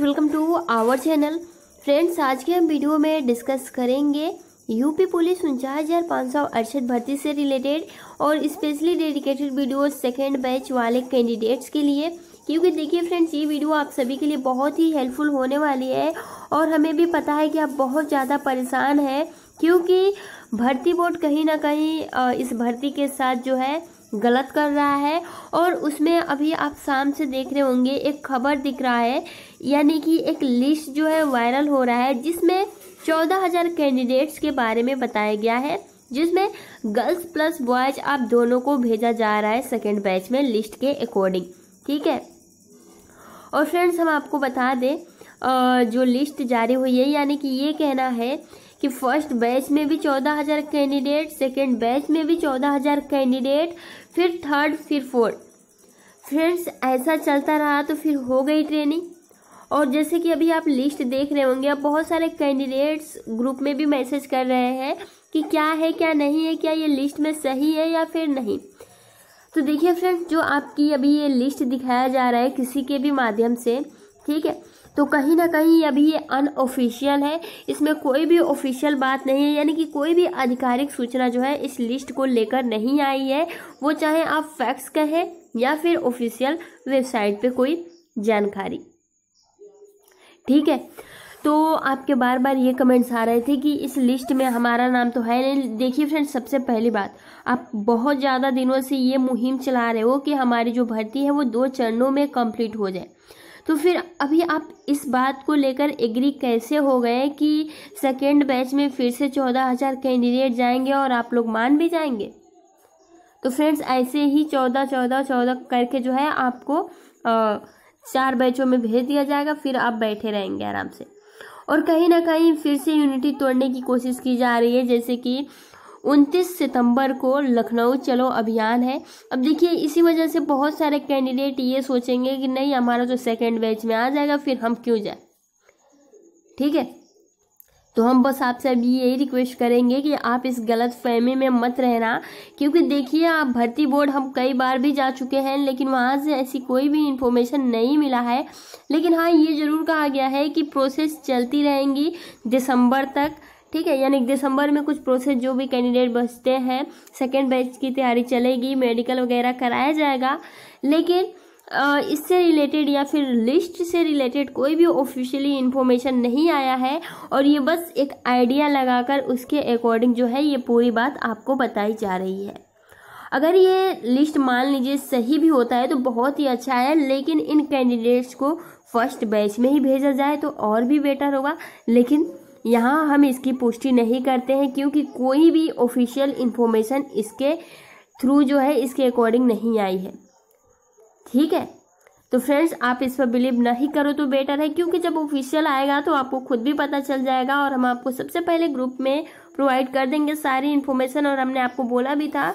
welcome to our channel friends आज के हम वीडियो में डिस्कस करेंगे यूपी पुलिस उनचास हज़ार पाँच सौ अड़सठ भर्ती से रिलेटेड और specially dedicated video second batch वाले कैंडिडेट्स के लिए क्योंकि देखिए फ्रेंड्स ये वीडियो आप सभी के लिए बहुत ही हेल्पफुल होने वाली है और हमें भी पता है कि आप बहुत ज़्यादा परेशान हैं क्योंकि भर्ती बोर्ड कहीं ना कहीं इस भर्ती के साथ जो है गलत कर रहा है और उसमें अभी आप शाम से देख रहे होंगे एक खबर दिख रहा है यानी कि एक लिस्ट जो है वायरल हो रहा है जिसमें चौदह हज़ार कैंडिडेट्स के बारे में बताया गया है जिसमें गर्ल्स प्लस बॉयज आप दोनों को भेजा जा रहा है सेकेंड बैच में लिस्ट के अकॉर्डिंग ठीक है और फ्रेंड्स हम आपको बता दें जो लिस्ट जारी हुई है यानी कि ये कहना है कि फर्स्ट बैच में भी चौदह हज़ार कैंडिडेट सेकेंड बैच में भी चौदह हज़ार कैंडिडेट फिर थर्ड फिर फोर्थ फ्रेंड्स ऐसा चलता रहा तो फिर हो गई ट्रेनिंग और जैसे कि अभी आप लिस्ट देख रहे होंगे अब बहुत सारे कैंडिडेट्स ग्रुप में भी मैसेज कर रहे हैं कि क्या है क्या नहीं है क्या ये लिस्ट में सही है या फिर नहीं तो देखिए फ्रेंड्स जो आपकी अभी ये लिस्ट दिखाया जा रहा है किसी के भी माध्यम से ठीक है तो कहीं ना कहीं अभी ये अनऑफिशियल है इसमें कोई भी ऑफिशियल बात नहीं है यानी कि कोई भी आधिकारिक सूचना जो है इस लिस्ट को लेकर नहीं आई है वो चाहे आप फैक्स कहें या फिर ऑफिशियल वेबसाइट पे कोई जानकारी ठीक है तो आपके बार बार ये कमेंट्स आ रहे थे कि इस लिस्ट में हमारा नाम तो है नहीं देखिए फ्रेंड्स सबसे पहली बात आप बहुत ज़्यादा दिनों से ये मुहिम चला रहे हो कि हमारी जो भर्ती है वो दो चरणों में कंप्लीट हो जाए तो फिर अभी आप इस बात को लेकर एग्री कैसे हो गए कि सेकेंड बैच में फिर से चौदह हज़ार कैंडिडेट जाएंगे और आप लोग मान भी जाएंगे तो फ्रेंड्स ऐसे ही चौदह चौदह चौदह करके जो है आपको चार बैचों में भेज दिया जाएगा फिर आप बैठे रहेंगे आराम से और कहीं ना कहीं फिर से यूनिटी तोड़ने की कोशिश की जा रही है जैसे कि उनतीस सितंबर को लखनऊ चलो अभियान है अब देखिए इसी वजह से बहुत सारे कैंडिडेट ये सोचेंगे कि नहीं हमारा तो सेकेंड बैच में आ जाएगा फिर हम क्यों जाए ठीक है तो हम बस आपसे अभी यही रिक्वेस्ट करेंगे कि आप इस गलत फहमी में मत रहना क्योंकि देखिए आप भर्ती बोर्ड हम कई बार भी जा चुके हैं लेकिन वहाँ से ऐसी कोई भी इन्फॉर्मेशन नहीं मिला है लेकिन हाँ ये ज़रूर कहा गया है कि प्रोसेस चलती रहेंगी दिसंबर तक ठीक है यानी दिसंबर में कुछ प्रोसेस जो भी कैंडिडेट बचते हैं सेकेंड बैच की तैयारी चलेगी मेडिकल वगैरह कराया जाएगा लेकिन इससे रिलेटेड या फिर लिस्ट से रिलेटेड कोई भी ऑफिशियली इन्फॉर्मेशन नहीं आया है और ये बस एक आइडिया लगाकर उसके अकॉर्डिंग जो है ये पूरी बात आपको बताई जा रही है अगर ये लिस्ट मान लीजिए सही भी होता है तो बहुत ही अच्छा है लेकिन इन कैंडिडेट्स को फर्स्ट बैच में ही भेजा जाए तो और भी बेटर होगा लेकिन यहाँ हम इसकी पुष्टि नहीं करते हैं क्योंकि कोई भी ऑफिशियल इन्फॉर्मेशन इसके थ्रू जो है इसके अकॉर्डिंग नहीं आई है ठीक है तो फ्रेंड्स आप इस पर बिलीव नहीं करो तो बेटर है क्योंकि जब ऑफिशियल आएगा तो आपको खुद भी पता चल जाएगा और हम आपको सबसे पहले ग्रुप में प्रोवाइड कर देंगे सारी इन्फॉर्मेशन और हमने आपको बोला भी था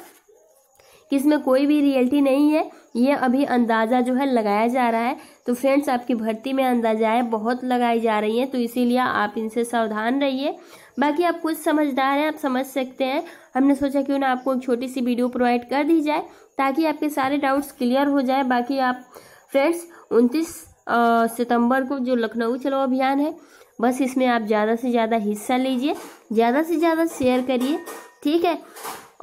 कि इसमें कोई भी रियलिटी नहीं है ये अभी अंदाज़ा जो है लगाया जा रहा है तो फ्रेंड्स आपकी भर्ती में अंदाजाएँ बहुत लगाई जा रही हैं तो इसीलिए आप इनसे सावधान रहिए बाकी आप कुछ समझदार हैं आप समझ सकते हैं हमने सोचा क्यों ना आपको एक छोटी सी वीडियो प्रोवाइड कर दी जाए ताकि आपके सारे डाउट्स क्लियर हो जाए बाकी आप फ्रेंड्स उनतीस सितंबर को जो लखनऊ चलो अभियान है बस इसमें आप ज़्यादा से ज़्यादा हिस्सा लीजिए ज़्यादा से ज़्यादा शेयर करिए ठीक है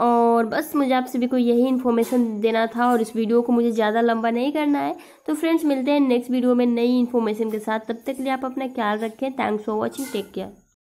और बस मुझे आप सभी को यही इन्फॉर्मेशन देना था और इस वीडियो को मुझे ज़्यादा लंबा नहीं करना है तो फ्रेंड्स मिलते हैं नेक्स्ट वीडियो में नई इन्फॉर्मेशन के साथ तब तक के लिए आप अपना ख्याल रखें thanks for watching take care